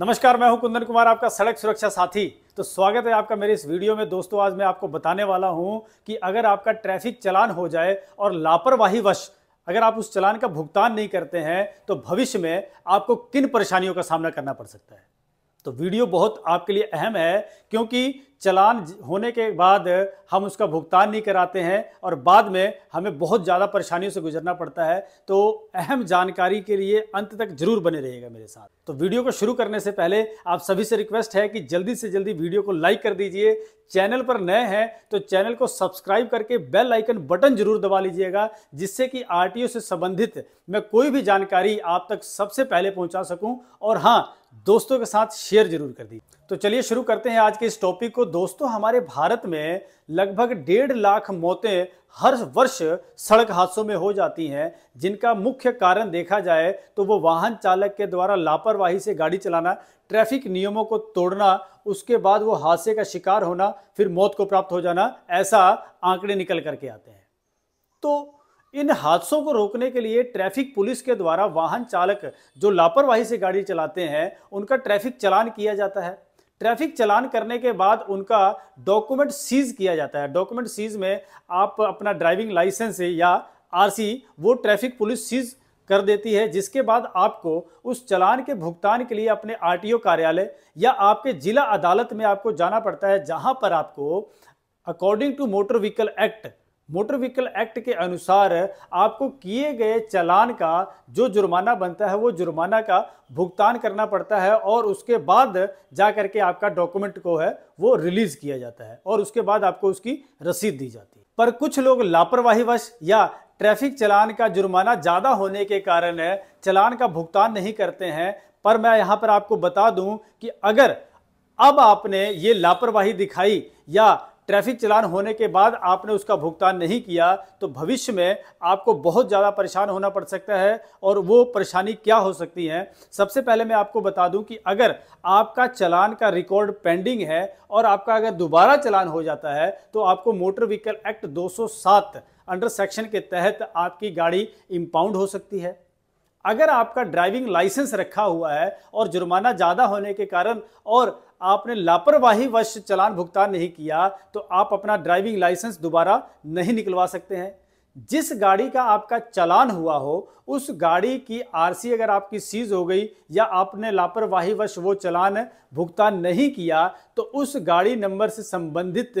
नमस्कार मैं हूं कुंदन कुमार आपका सड़क सुरक्षा साथी तो स्वागत है आपका मेरे इस वीडियो में दोस्तों आज मैं आपको बताने वाला हूं कि अगर आपका ट्रैफिक चलान हो जाए और लापरवाही वश अगर आप उस चलान का भुगतान नहीं करते हैं तो भविष्य में आपको किन परेशानियों का सामना करना पड़ सकता है तो वीडियो बहुत आपके लिए अहम है क्योंकि चलान होने के बाद हम उसका भुगतान नहीं कराते हैं और बाद में हमें बहुत ज़्यादा परेशानियों से गुजरना पड़ता है तो अहम जानकारी के लिए अंत तक जरूर बने रहिएगा मेरे साथ तो वीडियो को शुरू करने से पहले आप सभी से रिक्वेस्ट है कि जल्दी से जल्दी वीडियो को लाइक कर दीजिए चैनल पर नए हैं तो चैनल को सब्सक्राइब करके बेल आइकन बटन जरूर दबा लीजिएगा जिससे कि आर से संबंधित मैं कोई भी जानकारी आप तक सबसे पहले पहुँचा सकूं और हाँ दोस्तों के साथ शेयर जरूर कर दी तो चलिए शुरू करते हैं आज के इस टॉपिक को दोस्तों हमारे भारत में लगभग डेढ़ लाख मौतें हर वर्ष सड़क हादसों में हो जाती हैं जिनका मुख्य कारण देखा जाए तो वो वाहन चालक के द्वारा लापरवाही से गाड़ी चलाना ट्रैफिक नियमों को तोड़ना उसके बाद वो हादसे का शिकार होना फिर मौत को प्राप्त हो जाना ऐसा आंकड़े निकल करके आते हैं तो इन हादसों को रोकने के लिए ट्रैफिक पुलिस के द्वारा वाहन चालक जो लापरवाही से गाड़ी चलाते हैं उनका ट्रैफिक चलान किया जाता है ट्रैफिक चलान करने के बाद उनका डॉक्यूमेंट सीज किया जाता है डॉक्यूमेंट सीज में आप अपना ड्राइविंग लाइसेंस या आरसी वो ट्रैफिक पुलिस सीज कर देती है जिसके बाद आपको उस चलान के भुगतान के लिए अपने आरटीओ कार्यालय या आपके जिला अदालत में आपको जाना पड़ता है जहां पर आपको according to motor vehicle act motor vehicle act के अनुसार आपको किए गए चलान का जो जुर्माना बनता है वो जुर्माना का भुगतान करना पड़ता है और उसके बाद जा करके आपका डॉक्यूमेंट को है वो रिलीज किया जाता है और उसके बाद आपको उसकी रसीद दी जाती है पर कुछ लोग लापरवाही वश या ट्रैफिक चलान का जुर्माना ज़्यादा होने के कारण है चलान का भुगतान नहीं करते हैं पर मैं यहाँ पर आपको बता दूँ कि अगर अब आपने ये लापरवाही दिखाई या ट्रैफिक चलान होने के बाद आपने उसका भुगतान नहीं किया तो भविष्य में आपको बहुत ज़्यादा परेशान होना पड़ सकता है और वो परेशानी क्या हो सकती है सबसे पहले मैं आपको बता दूं कि अगर आपका चलान का रिकॉर्ड पेंडिंग है और आपका अगर दोबारा चलान हो जाता है तो आपको motor vehicle act 207 under section के तहत आपकी गाड़ी इम्पाउंड हो सकती है अगर आपका ड्राइविंग लाइसेंस रखा हुआ है और जुर्माना ज़्यादा होने के कारण और आपने लापरवाही वश चलान भुगतान नहीं किया तो आप अपना ड्राइविंग लाइसेंस दोबारा नहीं निकलवा सकते हैं जिस गाड़ी का आपका चलान हुआ हो उस गाड़ी की आरसी अगर आपकी सीज हो गई या आपने लापरवाही वश वो चलान भुगतान नहीं किया तो उस गाड़ी नंबर से संबंधित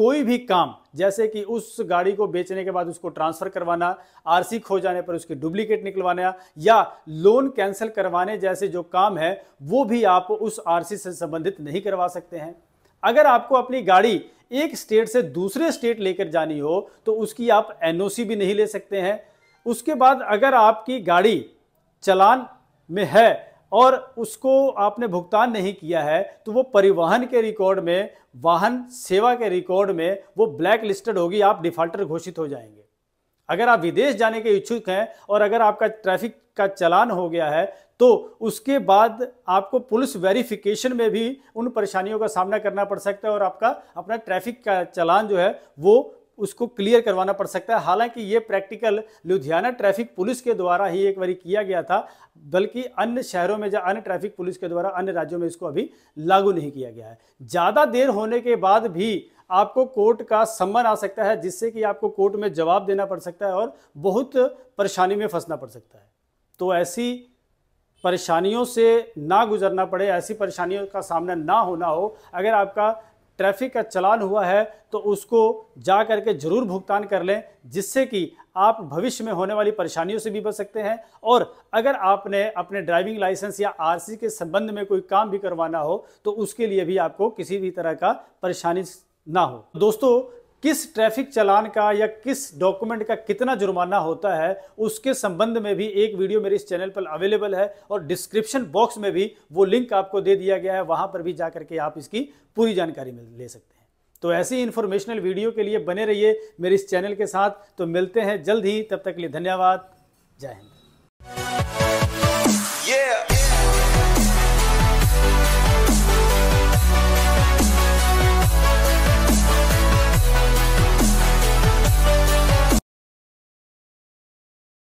कोई भी काम जैसे कि उस गाड़ी को बेचने के बाद उसको ट्रांसफ़र करवाना आरसी खो जाने पर उसकी डुप्लीकेट निकलवाना या लोन कैंसिल करवाने जैसे जो काम है वो भी आप उस आरसी से संबंधित नहीं करवा सकते हैं अगर आपको अपनी गाड़ी एक स्टेट से दूसरे स्टेट लेकर जानी हो तो उसकी आप एनओसी भी नहीं ले सकते हैं उसके बाद अगर आपकी गाड़ी चलान में है और उसको आपने भुगतान नहीं किया है तो वो परिवहन के रिकॉर्ड में वाहन सेवा के रिकॉर्ड में वो ब्लैक लिस्टेड होगी आप डिफॉल्टर घोषित हो जाएंगे अगर आप विदेश जाने के इच्छुक हैं और अगर आपका ट्रैफिक का चलान हो गया है तो उसके बाद आपको पुलिस वेरिफिकेशन में भी उन परेशानियों का सामना करना पड़ सकता है और आपका अपना ट्रैफिक का चलान जो है वो उसको क्लियर करवाना पड़ सकता है हालांकि ये प्रैक्टिकल लुधियाना ट्रैफिक पुलिस के द्वारा ही एक बार किया गया था बल्कि अन्य शहरों में या अन्य ट्रैफिक पुलिस के द्वारा अन्य राज्यों में इसको अभी लागू नहीं किया गया है ज़्यादा देर होने के बाद भी आपको कोर्ट का सम्मन आ सकता है जिससे कि आपको कोर्ट में जवाब देना पड़ सकता है और बहुत परेशानी में फंसना पड़ सकता है तो ऐसी परेशानियों से ना गुजरना पड़े ऐसी परेशानियों का सामना ना होना हो अगर आपका ट्रैफिक का चलान हुआ है तो उसको जा करके ज़रूर भुगतान कर लें जिससे कि आप भविष्य में होने वाली परेशानियों से भी बच सकते हैं और अगर आपने अपने ड्राइविंग लाइसेंस या आरसी के संबंध में कोई काम भी करवाना हो तो उसके लिए भी आपको किसी भी तरह का परेशानी ना हो दोस्तों किस ट्रैफिक चलान का या किस डॉक्यूमेंट का कितना जुर्माना होता है उसके संबंध में भी एक वीडियो मेरे इस चैनल पर अवेलेबल है और डिस्क्रिप्शन बॉक्स में भी वो लिंक आपको दे दिया गया है वहां पर भी जा करके आप इसकी पूरी जानकारी ले सकते हैं तो ऐसी इंफॉर्मेशनल वीडियो के लिए बने रहिए मेरे इस चैनल के साथ तो मिलते हैं जल्द ही तब तक के लिए धन्यवाद जय हिंद yeah.